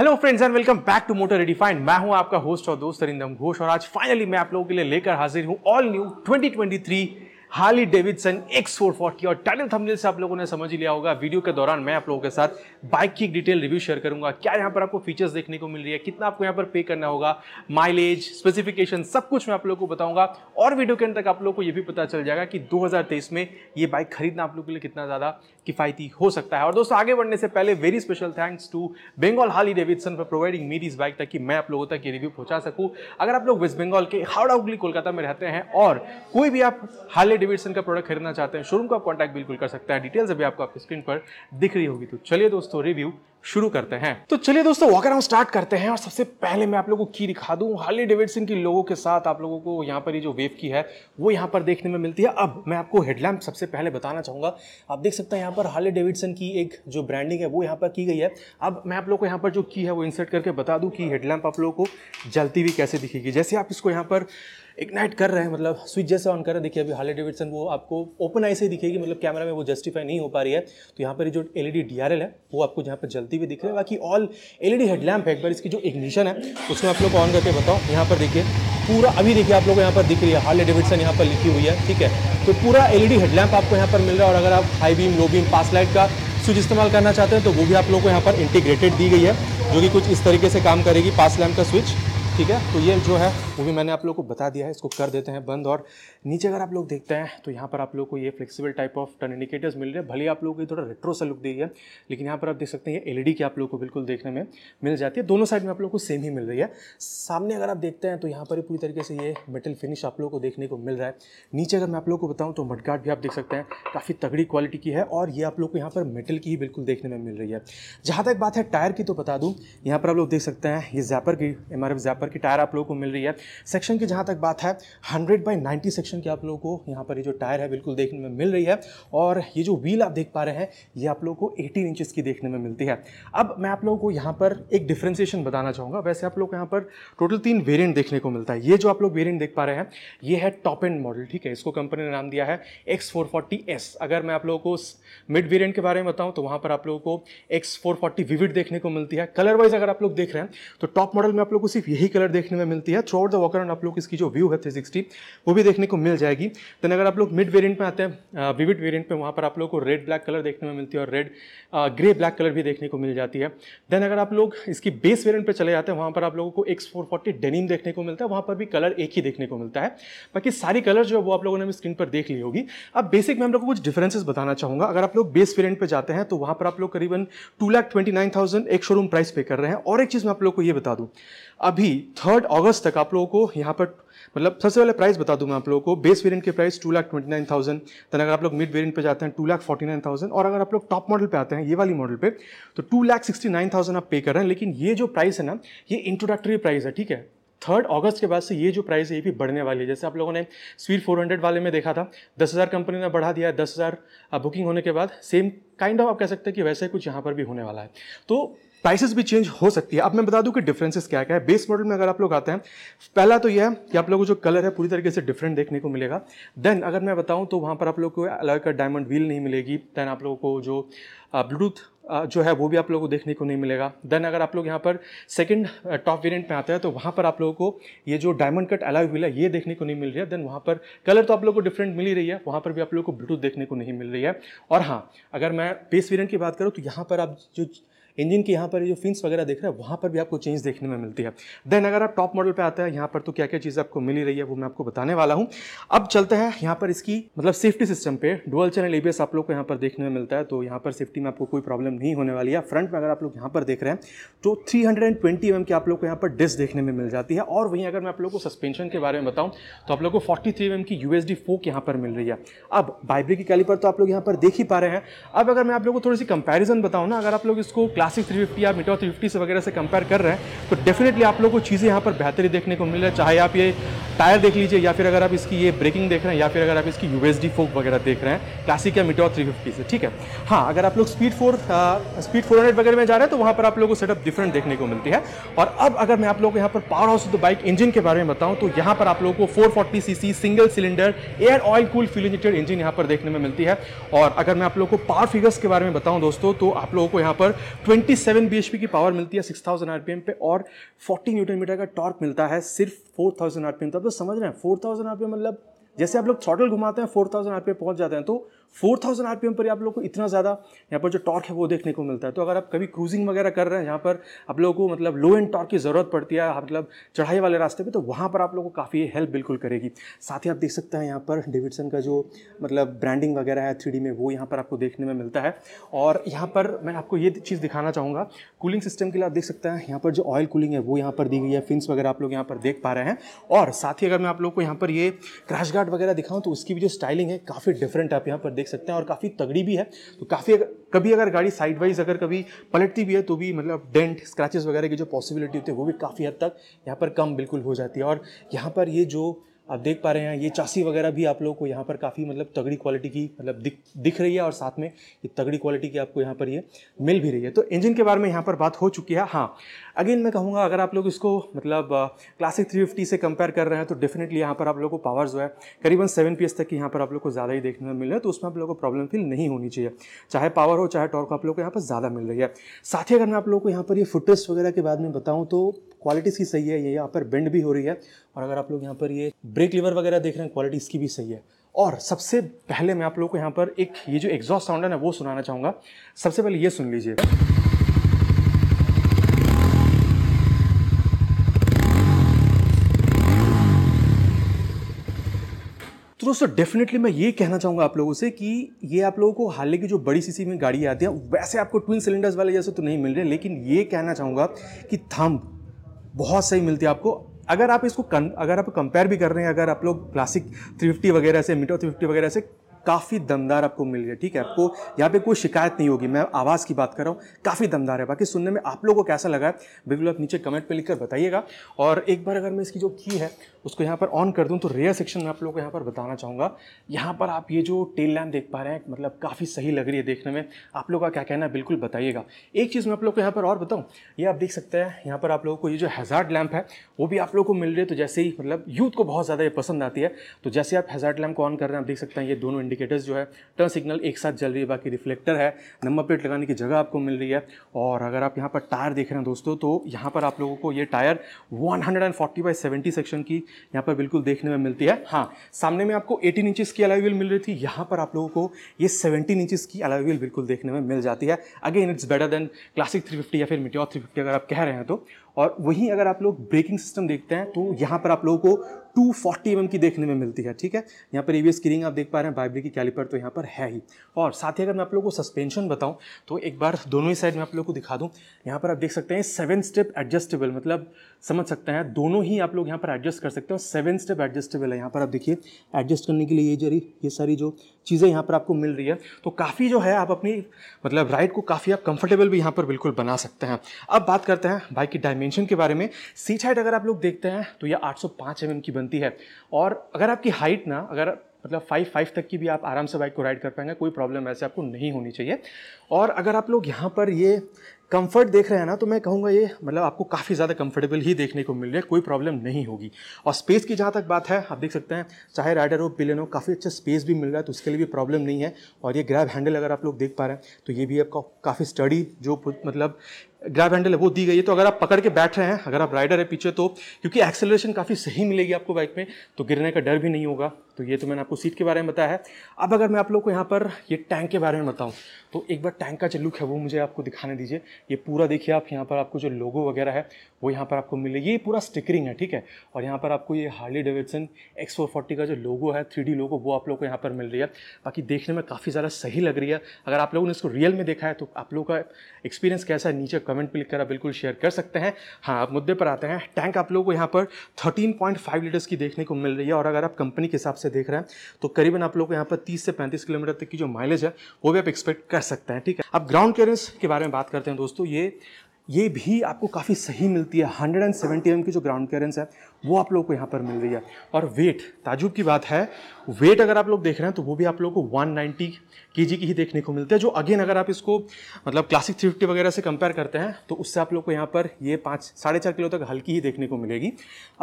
hello friends and welcome back to Motor Redefined मैं हूं आपका होस्ट और दोस्त अरिंदम घोष और आज फाइनली मैं आप लोगों के लिए लेकर हाजिर हूं all new 2023 Harley Davidson X four forty और टाइटल थंबनेल से आप लोगों ने समझ लिया होगा वीडियो के दौरान मैं आप लोगों के साथ बाइक की डिटेल रिव्यू शेयर करूंगा क्या यहाँ पर आपको फीचर्स देखने को मिल रही है कितना आपको यहाँ पर पे करना होगा माइलेज स्पेसिफिकेशन सब कुछ मैं आप लोगों को बताऊंगा और वीडियो के अंत तक आप लोगों को ये भी पता चल जाएगा कि दो में ये बाइक खरीदना आप लोगों के लिए कितना ज़्यादा किफायती हो सकता है और दोस्तों आगे बढ़ने से पहले very special thanks to Bengal Harley Davidson for providing me this bike ताकि मैं आप लोगों तक ये रिव्यू पहुंचा सकूँ अगर आप लोग वेस्ट बंगाल के हावड़ा हुगली कोलकाता में रहते हैं और कोई भी आप हाली डेविडसन का प्रोडक्ट खरीदना चाहते हैं शोरूम का कॉन्टैक्ट बिल्कुल कर सकते हैं डिटेल्स अभी आपको आपकी स्क्रीन पर दिख रही होगी तो चलिए दोस्तों रिव्यू शुरू करते हैं तो चलिए दोस्तों वॉक अराउंड स्टार्ट करते हैं और सबसे पहले मैं आप लोगों को की दिखा दूं हार्ली डेविडसन की लोगों के साथ आप लोगों को यहाँ पर ये जो वेव की है वो यहाँ पर देखने में मिलती है अब मैं आपको हेडलैम्प सबसे पहले बताना चाहूंगा आप देख सकते हैं यहाँ पर हार्ली डेविडसन की एक जो ब्रांडिंग है वो यहाँ पर की गई है अब मैं आप लोग को यहाँ पर जो की है वो इंसर्ट करके बता दूँ कि हेडलैम्प आप लोगों को जलती हुई कैसे दिखेगी जैसे आप इसको यहाँ पर इग्नाइट कर रहे हैं मतलब स्विच जैसा ऑन कर रहे हैं देखिए अभी हाली डेविडसन वो आपको ओपन आई से दिखेगी मतलब कैमरा में वो जस्टिफाई नहीं हो पा रही है तो यहाँ पर जो एल ई e है वो आपको जहाँ पर जलती हुई दिख रही है बाकी ऑल एल ई हेडलैम्प है एक बार इसकी जो इग्निशन है उसमें आप लोग ऑन करके बताओ यहाँ पर देखिए पूरा अभी देखिए आप लोग यहाँ पर दिख रही है हाली डेविडसन यहाँ पर लिखी हुई है ठीक है तो पूरा एल हेडलैम्प e आपको यहाँ पर मिल रहा है और अगर आप high beam low beam pass light का स्विच इस्तेमाल करना चाहते हैं तो वो भी आप लोग को यहाँ पर इंटीग्रेटेड दी गई है जो कि कुछ इस तरीके से काम करेगी पास लैम्प का स्विच ठीक है तो ये जो है वो भी मैंने आप लोग को बता दिया है इसको कर देते हैं बंद और नीचे अगर आप लोग देखते हैं तो यहाँ पर आप लोग को ये flexible type of turn indicators मिल रहे हैं भले आप लोग को थोड़ा रेट्रो सा लुक दे रही है लेकिन यहाँ पर आप देख सकते हैं ये एल की आप लोग को बिल्कुल देखने में मिल जाती है दोनों साइड में आप लोग को सेम ही मिल रही है सामने अगर आप देखते हैं तो यहाँ पर पूरी तरीके से ये मेटल फिनिश आप लोग को देखने को मिल रहा है नीचे अगर मैं आप लोग को बताऊँ तो मडगार्ड भी आप देख सकते हैं काफ़ी तगड़ी क्वालिटी की है और ये आप लोग को यहाँ पर मेटल की ही बिल्कुल देखने में मिल रही है जहाँ तक बात है टायर की तो बता दूँ यहाँ पर आप लोग देख सकते हैं ये जैपर की एम आर यहाँ पर की टायर आप लोगों को मिल रही है सेक्शन की जहाँ तक बात है हंड्रेड बाई नाइन्टी सेक्शन की आप लोगों को यहाँ पर ये जो टायर है बिल्कुल देखने में मिल रही है और ये जो व्हील आप देख पा रहे हैं ये आप लोगों को एटीन इंचज़ की देखने में मिलती है अब मैं आप लोगों को यहाँ पर एक डिफ्रेंसिएशन बताना चाहूँगा वैसे आप लोग यहाँ पर टोटल तीन वेरियंट देखने को मिलता है ये जो आप लोग वेरियंट देख पा रहे हैं ये है टॉप एंड मॉडल ठीक है इसको कंपनी ने नाम दिया है एक्स फोर फोर्टी एस अगर मैं आप लोगों को मिड वेरियंट के बारे में बताऊँ तो वहाँ पर आप लोगों को एक्स फोर फोर्टी विविड देखने को मिलती है कलर वाइज अगर आप लोग देख रहे हैं तो टॉप मॉडल में आप लोग को सिर्फ यही कलर देखने में मिलती है थ्रू आउट द वॉकर आप लोग इसकी जो व्यू है थ्री सिक्सटी वो भी देखने को मिल जाएगी देन अगर आप लोग मिड वेरियंट में आते हैं विविड वेरियंट पर वहाँ पर आप लोग को रेड ब्लैक कलर देखने में मिलती है और रेड ग्रे ब्लैक कलर भी देखने को मिल जाती है देन अगर आप लोग इसकी बेस वेरियंट पर चले जाते हैं वहाँ पर आप लोगों को एक्स फोर फोर्टी डेनिम देखने को मिलता है वहाँ पर भी कलर एक ही देखने को मिलता है बाकी सारी कलर जो है वो आप लोगों ने स्क्रीन पर देख ली होगी अब बेसिक में हम लोग को कुछ डिफरेंसेस बताना चाहूँगा अगर आप लोग बेस वेरियंट पर जाते हैं तो वहाँ पर आप लोग करीबन two lakh twenty nine thousand एक शोरूम प्राइस पे कर रहे हैं और एक चीज़ मैं आप लोग को ये बता दूँ अभी थर्ड अगस्त तक आप लोगों को यहाँ पर मतलब सबसे पहले प्राइस बता दूँ मैं आप लोगों को बेस वेरिएंट के price two lakh twenty nine thousand then अगर आप लोग मिड वेरिएंट पे जाते हैं two lakh forty nine thousand और अगर आप लोग टॉप मॉडल पे आते हैं ये वाली मॉडल पे तो two lakh sixty nine thousand आप पे कर रहे हैं लेकिन ये जो प्राइस है ना ये इंट्रोडक्टरी प्राइस है ठीक है थर्ड अगस्त के बाद से ये जो प्राइस है ये भी बढ़ने वाली है जैसे आप लोगों ने स्वीट हंड्रेड वाले में देखा था दस हज़ार कंपनी ने बढ़ा दिया दस हज़ार बुकिंग होने के बाद सेम काइंड ऑफ आप कह सकते हैं कि वैसे कुछ यहाँ पर भी होने वाला है तो प्राइसेस भी चेंज हो सकती है अब मैं बता दूं कि डिफरेंसेस क्या क्या है बेस मॉडल में अगर आप लोग आते हैं पहला तो यह है कि आप लोगों को जो कलर है पूरी तरीके से डिफरेंट देखने को मिलेगा देन अगर मैं बताऊं तो वहाँ पर आप लोग को अलग का डायमंड व्हील नहीं मिलेगी देन आप लोगों को जो ब्लूटूथ जो है वो भी आप लोगों को देखने को नहीं मिलेगा देन अगर आप लोग यहाँ पर सेकंड टॉप वेरिएंट में आते हैं तो वहाँ पर आप लोगों को ये जो डायमंड कट अलाव व्हील है ये देखने को नहीं मिल रही है देन वहाँ पर कलर तो आप लोगों को डिफरेंट मिल ही रही है वहाँ पर भी आप लोगों को ब्लूटूथ देखने को नहीं मिल रही है और हाँ अगर मैं बेस वेरियंट की बात करूँ तो यहाँ पर आप जो इंजन की यहाँ पर जो फिन्स वगैरह देख रहे हैं वहाँ पर भी आपको चेंज देखने में मिलती है देन अगर आप टॉप मॉडल पर आते हैं यहाँ पर तो क्या क्या चीज़ आपको मिली रही है वो मैं आपको बताने वाला हूँ अब चलते हैं यहाँ पर इसकी मतलब सेफ्टी सिस्टम पे डुअल चैनल एबीएस आप लोग को यहाँ पर देखने में मिलता है तो यहाँ पर सेफ्टी में आपको कोई प्रॉब्लम नहीं होने वाली है फ्रंट में अगर आप लोग यहाँ पर देख रहे हैं तो थ्री हंड्रेड mm की आप लोग को यहाँ पर डिस्क देखने में मिल जाती है और वहीं अगर मैं आप लोग को सस्पेंशन के बारे में बताऊँ तो आप लोग को फोर्टी थ्री mm की यू एस फोक यहाँ पर मिल रही है अब बाइब्रे की कैलीपर तो आप लोग यहाँ पर देख ही पा रहे हैं अब अगर मैं आप लोग को थोड़ी सी कंपेरिजन बताऊँ ना अगर आप लोग इसको क्लासिक फिफ्टी या मीटर फिफ्टी से वगैरह से कंपेयर कर रहे हैं तो डेफिनेटली आप लोग को चीज़ें यहाँ पर बेहतरी देखने को मिल रहा है चाहे आप ये टायर देख लीजिए या फिर अगर आप इसकी ये ब्रेकिंग देख रहे हैं या फिर अगर आप इसकी यू एस फोक वगैरह देख रहे हैं क्लासिक या मीटर थ्री फिफ्टी से ठीक है हाँ अगर आप लोग speed four speed four hundred वगैरह में जा रहे हैं तो वहाँ पर आप लोग को सेटअप डिफरेंट देखने को मिलती है और अब अगर मैं आप लोग को यहाँ पर power house the bike engine के बारे में बताऊँ तो यहाँ पर आप लोग को four forty C single cylinder air oil cool fuel injected engine यहाँ पर देखने में मिलती है और अगर मैं आप लोग को पावर फिगर्स के बारे में बताऊँ दोस्तों तो आप लोगों को यहाँ पर 27 सेवन की पावर मिलती है 6000 आरपीएम पे और 40 न्यूटन मीटर का टॉर्क मिलता है सिर्फ 4000 आरपीएम तो आप तो समझ रहे हैं 4000 आरपीएम मतलब जैसे आप लोग थ्रॉटल घुमाते हैं 4000 आरपीएम पहुंच जाते हैं तो four thousand R P M पर आप लोग को इतना ज़्यादा यहाँ पर जो टॉर्क है वो देखने को मिलता है तो अगर आप कभी क्रूजिंग वगैरह कर रहे हैं जहाँ पर आप लोगों को मतलब लो एंड टॉर्क की ज़रूरत पड़ती है मतलब चढ़ाई वाले रास्ते पे तो वहाँ पर आप लोगों को काफ़ी हेल्प बिल्कुल करेगी साथ ही आप देख सकते हैं यहाँ पर डेविडसन का जो मतलब ब्रांडिंग वगैरह है थ्री में वो यहाँ पर आपको देखने में मिलता है और यहाँ पर मैं आपको ये चीज़ दिखाना चाहूँगा कूलिंग सिस्टम के लिए आप देख सकते हैं यहाँ पर जो ऑयल कूलिंग है वो यहाँ पर दी गई है फिन्स वगैरह आप लोग यहाँ पर देख पा रहे हैं और साथ ही अगर मैं आप लोग को यहाँ पर ये क्रैश गार्ड वगैरह दिखाऊँ तो उसकी भी जो स्टाइलिंग है काफ़ी डिफरेंट आप यहाँ पर देख सकते हैं और काफ़ी तगड़ी भी है तो काफ़ी अगर कभी अगर गाड़ी साइड वाइज अगर कभी पलटती भी है तो भी मतलब डेंट स्क्रैचेस वगैरह की जो पॉसिबिलिटी होती है वो भी काफ़ी हद तक यहाँ पर कम बिल्कुल हो जाती है और यहाँ पर ये जो आप देख पा रहे हैं ये चासी वगैरह भी आप लोगों को यहाँ पर काफ़ी मतलब तगड़ी क्वालिटी की मतलब दिख दिख रही है और साथ में ये तगड़ी क्वालिटी की आपको यहाँ पर ये मिल भी रही है तो इंजन के बारे में यहाँ पर बात हो चुकी है हाँ अगेन मैं कहूँगा अगर आप लोग इसको मतलब क्लासिक थ्री फिफ्टी से कंपेयर कर रहे हैं तो डेफिनेटली यहाँ पर आप लोग को पावर जो है करीबन सेवन पी तक यहाँ पर आप लोग को ज़्यादा ही देखने में मिल रहा है तो उसमें आप लोग को प्रॉब्लम फील नहीं होनी चाहिए चाहे पावर हो चाहे टॉर्क आप लोग को यहाँ पर ज़्यादा मिल रही है साथ ही अगर मैं आप लोग को यहाँ पर ये फुटेज वगैरह के बाद में बताऊँ तो क्वालिटी सही है ये यहाँ पर बेंड भी हो रही है और अगर आप लोग यहाँ पर ये ब्रेक लीवर वगैरह देख रहे हैं क्वालिटी इसकी भी सही है और सबसे पहले मैं आप लोगों को यहाँ पर एक ये जो एग्जॉस्ट साउंड है ना वो सुनाना चाहूँगा सबसे पहले ये सुन लीजिए तो दोस्तों डेफिनेटली मैं ये कहना चाहूँगा आप लोगों से कि ये आप लोगों को हाल की जो बड़ी सीसी में गाड़ी आती है वैसे आपको ट्विन सिलेंडर्स वाले जैसे तो नहीं मिल रहे लेकिन ये कहना चाहूँगा कि थंब बहुत सही मिलती है आपको अगर आप इसको अगर आप कंपेयर भी कर रहे हैं अगर आप लोग क्लासिक थ्री फिफ्टी वगैरह से मीटो थ्री फिफ्टी वगैरह से काफ़ी दमदार आपको मिल गया ठीक है आपको यहाँ पे कोई शिकायत नहीं होगी मैं आवाज़ की बात कर रहा हूँ काफ़ी दमदार है बाकी सुनने में आप लोगों को कैसा लगा है बिल्कुल आप नीचे कमेंट पे लिखकर बताइएगा और एक बार अगर मैं इसकी जो की है उसको यहाँ पर ऑन कर दूँ तो रेयर सेक्शन में आप लोगों को यहाँ पर बताना चाहूँगा यहाँ पर आप ये जो टेल लैम्प देख पा रहे हैं मतलब काफ़ी सही लग रही है देखने में आप लोगों का क्या कहना है बिल्कुल बताइएगा एक चीज़ मैं आप लोग को यहाँ पर और बताऊँ ये आप देख सकते हैं यहाँ पर आप लोगों को ये जो हेज़ार्ड लैम्प है वो भी आप लोग को मिल रही है तो जैसे ही मतलब यूथ को बहुत ज़्यादा ये पसंद आती है तो जैसे आप हेज़ार्ड लैम्प को ऑन कर रहे हैं आप देख सकते हैं ये दोनों इंडिकेटर्स जो है टर्न सिग्नल एक साथ जल रही है बाकी रिफ्लेक्टर है नंबर प्लेट लगाने की जगह आपको मिल रही है और अगर आप यहाँ पर टायर देख रहे हैं दोस्तों तो यहाँ पर आप लोगों को ये tyre 140 hundred by seventy section की यहाँ पर बिल्कुल देखने में मिलती है हाँ सामने में आपको एटीन इंचज़ की अलाई मिल रही थी यहाँ पर आप लोगों को ये सेवेंटीन इंचज़ की अलाई बिल्कुल देखने में मिल जाती है again it's better than classic fifty या फिर मिट्योर 350 अगर आप कह रहे हैं तो और वहीं अगर आप लोग ब्रेकिंग सिस्टम देखते हैं तो यहाँ पर आप लोगों को 240 फोर्टी mm की देखने में मिलती है ठीक है यहाँ पर एवीएस की रिंग आप देख पा रहे हैं बाइब्री की कैलिपर तो यहाँ पर है ही और साथ ही अगर मैं आप लोगों को सस्पेंशन बताऊँ तो एक बार दोनों ही साइड में आप लोगों को दिखा दूँ यहाँ पर आप देख सकते हैं सेवन स्टेप एडजस्टेबल मतलब समझ सकते हैं दोनों ही आप लोग यहाँ पर एडजस्ट कर सकते हो सेवन स्टेप एडजस्टेबल है यहाँ पर आप देखिए एडजस्ट करने के लिए ये जरी ये सारी जो चीज़ें यहाँ पर आपको मिल रही है तो काफ़ी जो है आप अपनी मतलब राइड को काफ़ी आप कंफर्टेबल भी यहाँ पर बिल्कुल बना सकते हैं अब बात करते हैं बाइक की डायमेंशन के बारे में सीट हाइट अगर आप लोग देखते हैं तो यह आठ सौ mm की बनती है और अगर आपकी हाइट ना अगर मतलब फाइव फाइव तक की भी आप आराम से बाइक को राइड कर पाएंगे कोई प्रॉब्लम ऐसे आपको नहीं होनी चाहिए और अगर आप लोग यहाँ पर ये कंफर्ट देख रहे हैं ना तो मैं कहूँगा ये मतलब आपको काफ़ी ज़्यादा कंफर्टेबल ही देखने को मिल रहा है कोई प्रॉब्लम नहीं होगी और स्पेस की जहाँ तक बात है आप देख सकते हैं चाहे राइडर हो पिलन हो काफ़ी अच्छा स्पेस भी मिल रहा है तो उसके लिए भी प्रॉब्लम नहीं है और ये ग्रैब हैंडल अगर आप लोग देख पा रहे हैं तो ये भी आपका काफ़ी स्टडी जो मतलब ग्रैब हैंडल है वो दी गई है तो अगर आप पकड़ के बैठ रहे हैं अगर आप राइडर है पीछे तो क्योंकि एक्सेलरेशन काफ़ी सही मिलेगी आपको बाइक में तो गिरने का डर भी नहीं होगा तो ये तो मैंने आपको सीट के बारे में बताया है अब अगर मैं आप लोग को यहाँ पर ये टैंक के बारे में बताऊँ तो एक बार टैंक का जो लुक है वो मुझे आपको दिखाने दीजिए ये पूरा देखिए आप यहाँ पर आपको जो लोगो वगैरह है वो यहाँ पर आपको मिले ये पूरा स्टिकरिंग है ठीक है और यहाँ पर आपको ये Harley Davidson X four forty का जो लोगो है थ्री डी लोगो वो आप लोग को यहाँ पर मिल रही है बाकी देखने में काफ़ी ज़्यादा सही लग रही है अगर आप लोगों ने इसको रियल में देखा है तो आप लोगों का एक्सपीरियंस कैसा है नीचे कमेंट भी लिखकर आप बिल्कुल शेयर कर सकते हैं हाँ आप मुद्दे पर आते हैं टैंक आप लोगों को यहाँ पर थर्टीन पॉइंट फाइव लीटर्स की देखने को मिल रही है और अगर आप कंपनी के हिसाब से देख रहे हैं तो करीबन आप लोग को यहाँ पर तीस से पैंतीस किलोमीटर तक की जो माइलेज है वो भी आप एक्सपेक्ट कर कर सकते हैं ठीक है अब ग्राउंड क्लियरेंस के बारे में बात करते हैं दोस्तों ये ये भी आपको काफ़ी सही मिलती है हंड्रेड एंड सेवेंटी एम की जो ग्राउंड क्लियरेंस है वो आप लोगों को यहाँ पर मिल रही है और वेट ताजुब की बात है वेट अगर आप लोग देख रहे हैं तो वो भी आप लोगों को 190 नाइन्टी की ही देखने को मिलती है जो अगेन अगर आप इसको मतलब क्लासिक 350 वगैरह से कंपेयर करते हैं तो उससे आप लोग को यहाँ पर ये पाँच साढ़े चार किलो तक हल्की ही देखने को मिलेगी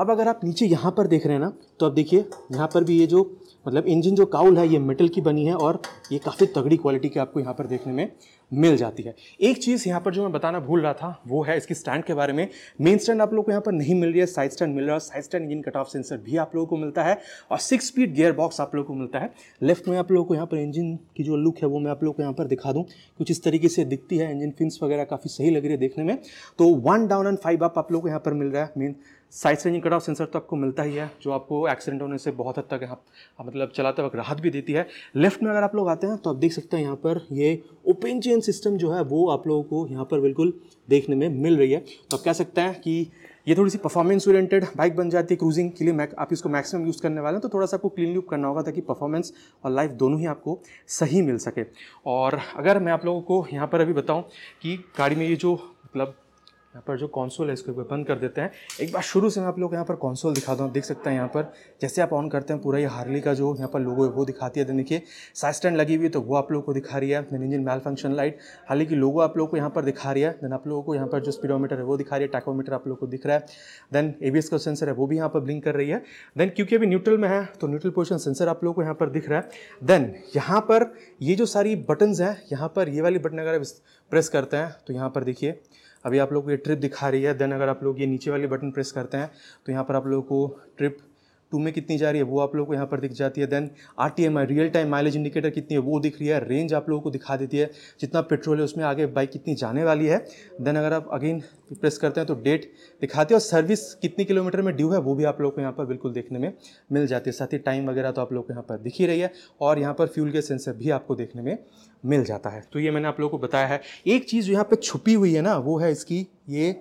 अब अगर आप नीचे यहाँ पर देख रहे हैं ना तो अब देखिए यहाँ पर भी ये जो मतलब इंजन जो काउल है ये मेटल की बनी है और ये काफ़ी तगड़ी क्वालिटी की आपको यहाँ पर देखने में मिल जाती है एक चीज़ यहाँ पर जो मैं बताना भूल रहा था वो है इसकी स्टैंड के बारे में मेन स्टैंड आप लोग को यहाँ पर नहीं मिल रही है साइड स्टैंड मिल रहा है side stand engine cut off sensor भी आप लोगों को मिलता है और सिक्स स्पीड गियर बॉक्स आप लोगों को मिलता है लेफ्ट में आप लोगों को यहाँ पर इंजन की जो लुक है वो मैं आप लोग को यहाँ पर दिखा दूँ कुछ इस तरीके से दिखती है इंजन फिन्स वगैरह काफ़ी सही लग रही है देखने में तो one down and five up आप लोग को यहाँ पर मिल रहा है मेन साइड सेंजिंग कटाव सेंसर तो आपको मिलता ही है जो आपको एक्सीडेंट होने से बहुत हद तक यहाँ मतलब चलाते वक्त राहत भी देती है लेफ्ट में अगर आप लोग आते हैं तो आप देख सकते हैं यहाँ पर ये ओपन चेन सिस्टम जो है वो आप लोगों को यहाँ पर बिल्कुल देखने में मिल रही है तो आप कह सकते हैं कि ये थोड़ी सी परफॉर्मेंस ओरिएंटेड बाइक बन जाती है क्रूजिंग के लिए मैक आप इसको मैक्सिमम यूज़ करने वाले हैं तो थोड़ा सा आपको क्लीन लूप करना होगा ताकि परफॉर्मेंस और लाइफ दोनों ही आपको सही मिल सके और अगर मैं आप लोगों को यहाँ पर अभी बताऊँ कि गाड़ी में ये जो मतलब यहाँ पर जो कॉन्सोल है इसको एक बंद कर देते हैं एक बार शुरू से मैं आप लोग यहाँ पर कॉन्सोल दिखा दूँ देख सकते हैं यहाँ पर जैसे आप ऑन करते हैं पूरा ये हार्ली का जो यहाँ पर लोगो है वो दिखाती है देखिए साइड स्टैंड लगी हुई है तो वो आप लोग को दिखा रही है then engine malfunction light हालांकि लोगो आप लोग को यहाँ पर दिखा रही है देन आप लोगों को यहाँ पर जो स्पीडोमीटर है वो दिखा रही है टैकोमीटर आप लोग को दिख रहा है देन ए का सेंसर है वो भी यहाँ पर ब्लिंक कर रही है देन क्योंकि अभी न्यूट्रल में है तो न्यूट्रल पोजिशन सेंसर आप लोग को यहाँ पर दिख रहा है देन यहाँ पर ये जो सारी बटन्स हैं यहाँ पर ये वाली बटन अगर प्रेस करते हैं तो यहाँ पर देखिए अभी आप लोग को ये ट्रिप दिखा रही है देन अगर आप लोग ये नीचे वाले बटन प्रेस करते हैं तो यहाँ पर आप लोगों को ट्रिप टू में कितनी जा रही है वो आप लोगों को यहाँ पर दिख जाती है then R T M I real time mileage indicator कितनी है वो दिख रही है रेंज आप लोगों को दिखा देती है जितना पेट्रोल है उसमें आगे बाइक कितनी जाने वाली है देन अगर आप अगेन प्रेस करते हैं तो डेट दिखाती है और सर्विस कितनी किलोमीटर में ड्यू है वो भी आप लोग को यहाँ पर बिल्कुल देखने में मिल जाती है साथ ही टाइम वगैरह तो आप लोग को यहाँ पर दिख ही रही है और यहाँ पर फ्यूल के सेंसर भी आपको देखने में मिल जाता है तो ये मैंने आप लोगों को बताया है एक चीज़ यहाँ पर छुपी हुई है ना वो है इसकी ये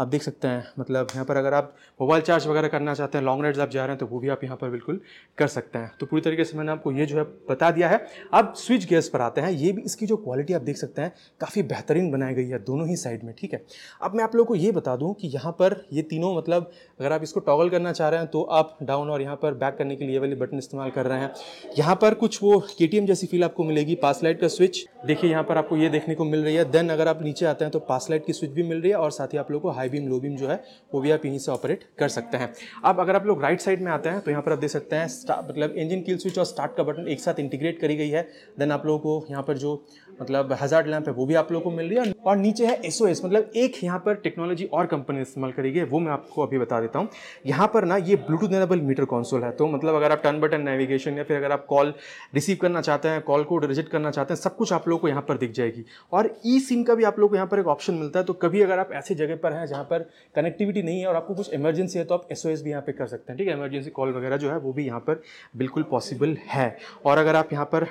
आप देख सकते हैं मतलब यहाँ पर अगर आप मोबाइल चार्ज वगैरह करना चाहते हैं लॉन्ग राइड्स आप जा रहे हैं तो वो भी आप यहाँ पर बिल्कुल कर सकते हैं तो पूरी तरीके से मैंने आपको ये जो है बता दिया है अब स्विच गैस पर आते हैं ये भी इसकी जो क्वालिटी आप देख सकते हैं काफ़ी बेहतरीन बनाई गई है दोनों ही साइड में ठीक है अब मैं आप लोग को ये बता दूँ कि यहाँ पर ये तीनों मतलब अगर आप इसको टॉगल करना चाह रहे हैं तो आप डाउन और यहाँ पर बैक करने के लिए वाले बटन इस्तेमाल कर रहे हैं यहाँ पर कुछ वो के जैसी फील आपको मिलेगी पास लाइट का स्विच देखिए यहाँ पर आपको ये देखने को मिल रही है देन अगर आप नीचे आते हैं तो पास लाइट की स्विच भी मिल रही है और साथ ही आप लोग को high high beam low beam जो है वो भी आप यहीं से ऑपरेट कर सकते हैं अब अगर आप लोग राइट साइड में आते हैं तो यहाँ पर आप देख सकते हैं मतलब इंजन किल स्विच और स्टार्ट का बटन एक साथ इंटीग्रेट करी गई है देन आप लोगों को यहाँ पर जो मतलब हज़ार लैम्प है वो भी आप लोगों को मिल रही है और नीचे है एस मतलब एक यहाँ पर टेक्नोलॉजी और कंपनी इस्तेमाल करेगी वो मैं आपको अभी बता देता हूँ यहाँ पर ना ये ब्लूटूथ एनेबल मीटर कॉन्सोल है तो मतलब अगर आप टर्न बटन नेविगेशन या फिर अगर आप कॉल रिसीव करना चाहते हैं कॉल को रिजेक्ट करना चाहते हैं सब कुछ आप लोग को यहाँ पर दिख जाएगी और ई सिम का भी आप लोग को यहाँ पर एक ऑप्शन मिलता है तो कभी अगर आप ऐसी जगह पर हैं जहाँ पर कनेक्टिविटी नहीं है और आपको कुछ इमरजेंसी है तो आप एस भी यहाँ पर कर सकते हैं ठीक है इमरजेंसी कॉल वगैरह जो है वो भी यहाँ पर बिल्कुल पॉसिबल है और अगर आप यहाँ पर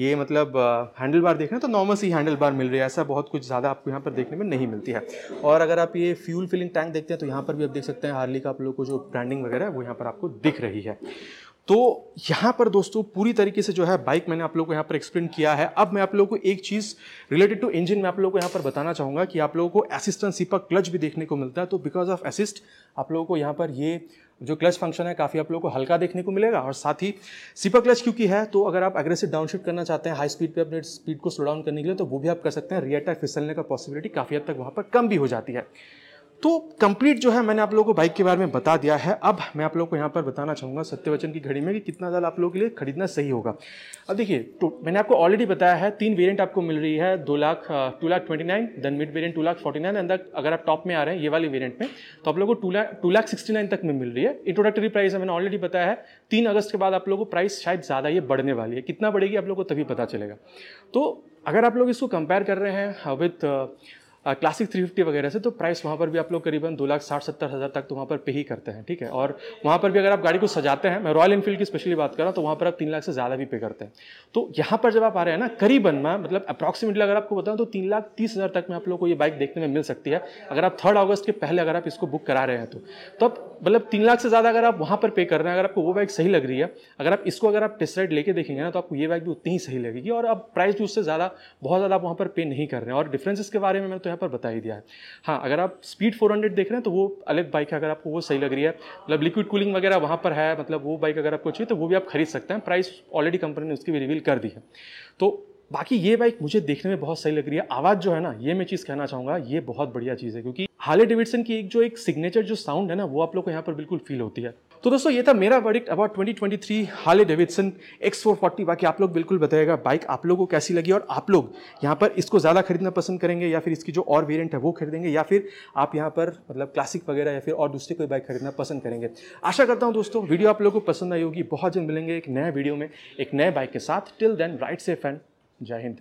ये मतलब हैंडल बार देख रहे हैं तो नॉर्मल सी हैंडल बार मिल रही है ऐसा बहुत कुछ ज़्यादा आपको यहाँ पर देखने में नहीं मिलती है और अगर आप ये फ्यूल फिलिंग टैंक देखते हैं तो यहाँ पर भी आप देख सकते हैं हार्ली का आप लोग को जो ब्रांडिंग वगैरह है वो यहाँ पर आपको दिख रही है तो यहाँ पर दोस्तों पूरी तरीके से जो है बाइक मैंने आप लोगों को यहाँ पर एक्सप्लेन किया है अब मैं आप लोगों को एक चीज़ रिलेटेड टू इंजन में आप लोगों को यहाँ पर बताना चाहूँगा कि आप लोगों को असिस्टेंट सीपा क्लच भी देखने को मिलता है तो बिकॉज ऑफ असिस्ट आप लोगों को यहाँ पर ये जो क्लच फंक्शन है काफ़ी आप लोगों को हल्का देखने को मिलेगा और साथ ही सिपर क्लच क्योंकि है तो अगर आप अग्रेसिव डाउनशिफ्ट करना चाहते हैं हाई स्पीड पे अपने स्पीड को स्लो डाउन करने के लिए तो वो भी आप कर सकते हैं रियर फिसलने का पॉसिबिलिटी काफ़ी हद तक वहाँ पर कम भी हो जाती है तो कंप्लीट जो है मैंने आप लोगों को बाइक के बारे में बता दिया है अब मैं आप लोगों को यहाँ पर बताना चाहूँगा सत्यवचन की घड़ी में कि कितना ज़्यादा आप लोगों के लिए खरीदना सही होगा अब देखिए तो मैंने आपको ऑलरेडी बताया है तीन वेरिएंट आपको मिल रही है दो lakh two lakh twenty nine then mid variant two lakh forty nine अंदर अगर आप टॉप में आ रहे हैं ये वाली वेरियंट में तो आप लोगों को two lakh two lakh sixty nine तक में मिल रही है इंट्रोडक्टरी प्राइस है मैंने ऑलरेडी बताया है तीन अगस्त के बाद आप लोगों को प्राइस शायद ज़्यादा ये बढ़ने वाली है कितना बढ़ेगी आप लोगों को तभी पता चलेगा तो अगर आप लोग इसको कंपेयर कर रहे हैं with uh, classic three fifty वगैरह से तो प्राइस वहाँ पर भी आप लोग करीबन दो लाख साठ सत्तर हज़ार तक तो वहाँ पर पे ही करते हैं ठीक है और वहाँ पर भी अगर आप गाड़ी को सजाते हैं मैं रॉयल इनफील्ड की स्पेशली बात कर रहा हूँ तो वहाँ पर आप तीन लाख से ज़्यादा भी पे करते हैं तो यहाँ पर जब आप आ रहे हैं ना करीबन मैं मतलब अप्रॉक्सीमेटली अगर आपको बताऊँ तो तीन लाख तीस हज़ार तक में आप लोग को ये बाइक देखने में मिल सकती है अगर आप थर्ड अगस्त के पहले अगर आप इसको बुक करा रहे हैं तो अब तो मतलब तीन लाख से ज़्यादा अगर आप वहाँ पर पे कर रहे हैं अगर आपको वो बाइक सही लग रही है अगर आप इसको अगर आप टेस्ट राइड लेके देखेंगे ना तो आपको ये बाइक भी उतनी ही सही लगेगी और आप प्राइस भी उससे ज़्यादा बहुत ज़्यादा आप वहाँ पर पे नहीं कर रहे हैं और डिफ्रेंसेस के बारे में मैं तो यहाँ पर बता ही दिया है हाँ अगर आप स्पीड 400 देख रहे हैं तो वो अलग बाइक है अगर आपको वो सही लग रही है मतलब लिक्विड कूलिंग वगैरह वहाँ पर है मतलब वो बाइक अगर आपको चाहिए तो वो भी आप खरीद सकते हैं प्राइस ऑलरेडी कंपनी ने उसकी भी रिवील कर दी है तो बाकी ये बाइक मुझे देखने में बहुत सही लग रही है आवाज़ जो है ना ये मैं चीज़ कहना चाहूँगा ये बहुत बढ़िया चीज़ है क्योंकि हाले डेविडसन की एक जो एक सिग्नेचर जो साउंड है ना वो आप लोग को यहाँ पर बिल्कुल फील होती है तो दोस्तों ये था मेरा वर्डिक्ट अबाउट 2023 हाले डेविडसन एक्स फोर फोर्टी बाकी आप लोग बिल्कुल बताएगा बाइक आप लोगों को कैसी लगी और आप लोग यहाँ पर इसको ज़्यादा खरीदना पसंद करेंगे या फिर इसकी जो और वेरियंट है वो खरीदेंगे या फिर आप यहाँ पर मतलब क्लासिक वगैरह या फिर और दूसरी कोई बाइक खरीदना पसंद करेंगे आशा करता हूँ दोस्तों वीडियो आप लोगों को पसंद आई होगी बहुत जल्द मिलेंगे एक नए वीडियो में एक नए बाइक के साथ till then ride safe and Jai Hind